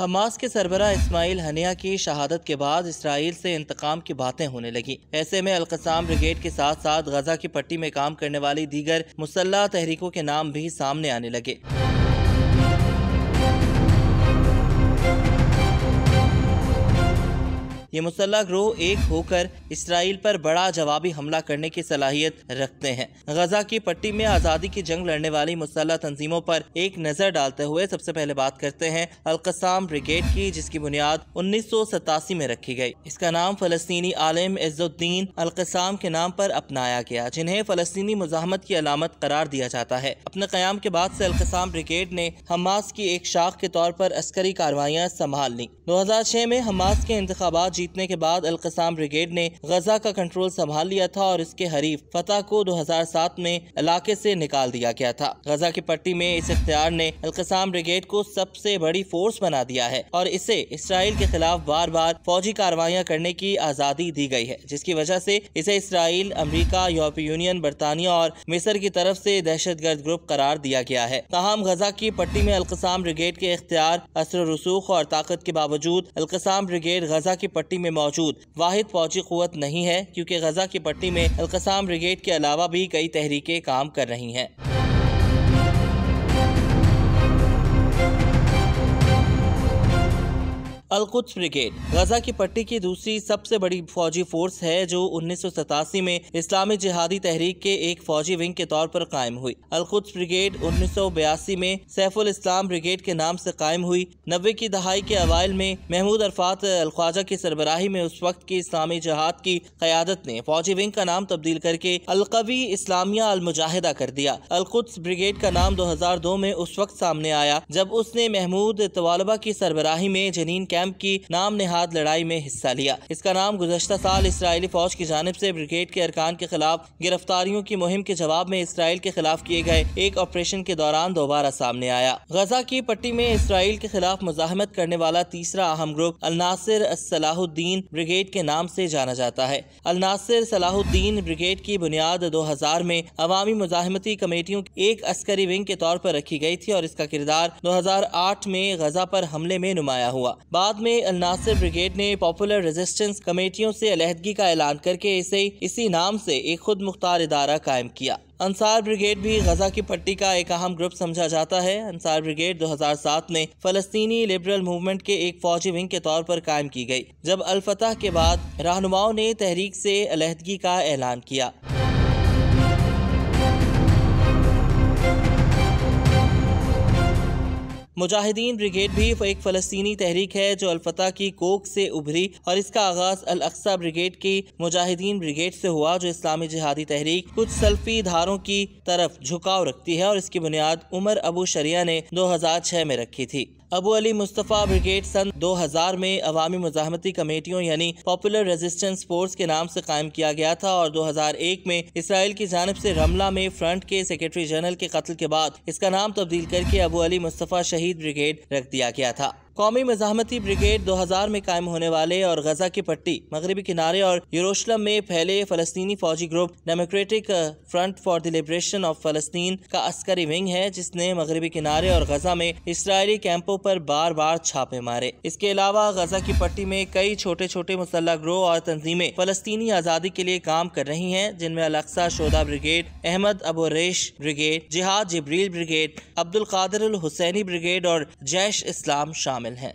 Hamas के सरबरा Ismail Haniyeh की शहादत के बाद इसराइल से इंतकाम की बातें होने लगी ऐसे में अलकसाम ब्रिगेड के साथ साथ गजा की पट्टी में काम करने वाली दीगर मुसल्ला तहरीकों के नाम भी सामने आने लगे ये मुसल्ह ग्रोह एक होकर इसराइल पर बड़ा जवाबी हमला करने की सलाहियत रखते हैं गजा की पट्टी में आज़ादी की जंग लड़ने वाली मुसल्ह तंजीमों पर एक नज़र डालते हुए सबसे पहले बात करते हैं अलकसाम ब्रिगेड की जिसकी बुनियाद उन्नीस सौ सतासी में रखी गई इसका नाम फलस्तनी आलम इज्जुद्दीन अलकसाम के नाम पर अपनाया गया जिन्हें फलस्तनी मुजामत की अलामत करार दिया जाता है अपने क्याम के बाद से अलकसाम ब्रिगेड ने हमास की एक शाख के तौर पर अस्करी कार्रवाइयाँ संभाल ली दो हजार छह में हमास के इंतबात जीतने के बाद अलकसाम ब्रिगेड ने गजा का कंट्रोल संभाल लिया था और इसके हरीफ फतेह को 2007 में इलाके से निकाल दिया गया था गजा की पट्टी में इस इख्तियार ने अलकसाम ब्रिगेड को सबसे बड़ी फोर्स बना दिया है और इसे इसराइल के खिलाफ बार बार फौजी कार्रवाइयाँ करने की आज़ादी दी गई है जिसकी वजह ऐसी इसे इसराइल अमरीका यूरोपीय यूनियन बरतानिया और मिसर की तरफ दहशत गर्द ग्रुप करार दिया गया है तहम गजा की पट्टी में अलकसाम ब्रिगेड के इख्तियार असर रसूख और ताकत के बावजूद अलकसाम ब्रिगेड गजा की पट्टी पट्टी में मौजूद वाहिद फौजी क़वत नहीं है क्योंकि गजा की पट्टी में अलकसाम ब्रिगेड के अलावा भी कई तहरीकें काम कर रही हैं अलकुत्स ब्रिगेड गजा की पट्टी की दूसरी सबसे बड़ी फौजी फोर्स है जो उन्नीस में इस्लामी जिहादी तहरीक के एक फौजी विंग के तौर पर कायम हुई अलकुत्स ब्रिगेड उन्नीस में सैफुल इस्लाम ब्रिगेड के नाम से कायम हुई नब्बे की दहाई के अवाइल में महमूद अरफात अलख्वाजा की सरबराही में उस वक्त की इस्लामी जहाद की क्यादत ने फौजी विंग का नाम तब्दील करके अलकवी इस्लामिया अलमुजाहिदा कर दिया अलकुत्स ब्रिगेड का नाम दो में उस वक्त सामने आया जब उसने महमूद तवालबा की सरबराही में जनीन कैंप की नाम नेहाद लड़ाई में हिस्सा लिया इसका नाम गुजशत साल इसराइली फौज की जानब ऐसी ब्रिगेड के अरकान के खिलाफ गिरफ्तारियों की मुहिम के जवाब में इसराइल के खिलाफ किए गए एक ऑपरेशन के दौरान दोबारा सामने आया गजा की पट्टी में इसराइल के खिलाफ मुजामत करने वाला तीसरा अहम ग्रुप अलनासिर सलाहुद्दीन ब्रिगेड के नाम से जाना जाता है अलनासर सलाहुद्दीन ब्रिगेड की बुनियाद 2000 में अवामी मुजामती कमेटियों की एक अस्करी विंग के तौर पर रखी गई थी और इसका किरदार 2008 में गजा पर हमले में नुमाया हुआ बाद बाद में अलनासर ब्रिगेड ने पॉपुलर रेजिस्टेंस कमेटियों से अलहदगी का ऐलान करके इसे इसी नाम से एक खुद मुख्तार इदारा कायम किया अंसार ब्रिगेड भी गजा की पट्टी का एक अहम ग्रुप समझा जाता है अंसार ब्रिगेड 2007 में फलस्तीनी लिबरल मूवमेंट के एक फौजी विंग के तौर पर कायम की गई जब अलफतह के बाद रहनुमाओं ने तहरीक से अलहदगी का ऐलान किया मुजाहिदीन ब्रिगेड भी एक फ़लस्तनी तहरीक है जो अलफता की कोक से उभरी और इसका आगाज अल अक्सा ब्रिगेड की मुजाहिदीन ब्रिगेड से हुआ जो इस्लामी जिहादी तहरीक कुछ सल्फी धारों की तरफ झुकाव रखती है और इसकी बुनियाद उमर अबू शरिया ने दो हजार छह में रखी थी अबू अली मुस्तफ़ा ब्रिगेड सन 2000 में अवामी मजामती कमेटियों यानी पॉपुलर रेजिस्टेंस फोर्स के नाम से कायम किया गया था और 2001 में इसराइल की जानब से रमला में फ्रंट के सेक्रेटरी जनरल के कत्ल के बाद इसका नाम तब्दील करके अबू अली मुस्तफ़ा शहीद ब्रिगेड रख दिया गया था कौमी मजामती ब्रिगेड 2000 में कायम होने वाले और गजा की पट्टी मगरबी किनारे और यूरोशलम में फैले फलस्तनी फौजी group democratic front for the liberation of फलस्तीन का अस्करी विंग है जिसने मगरबी किनारे और गजा में इसराइली कैंपों पर बार बार छापे मारे इसके अलावा गजा की पट्टी में कई छोटे छोटे मुसल्ह ग्रोह और तंजीमें फलस्तनी आज़ादी के लिए काम कर रही है जिनमें Al Aqsa Shuhada brigade Ahmed Abu Reesh brigade Jihad Jibril brigade Abdul Qadir Husseini brigade और जैश इस्लाम शामिल शामिल हैं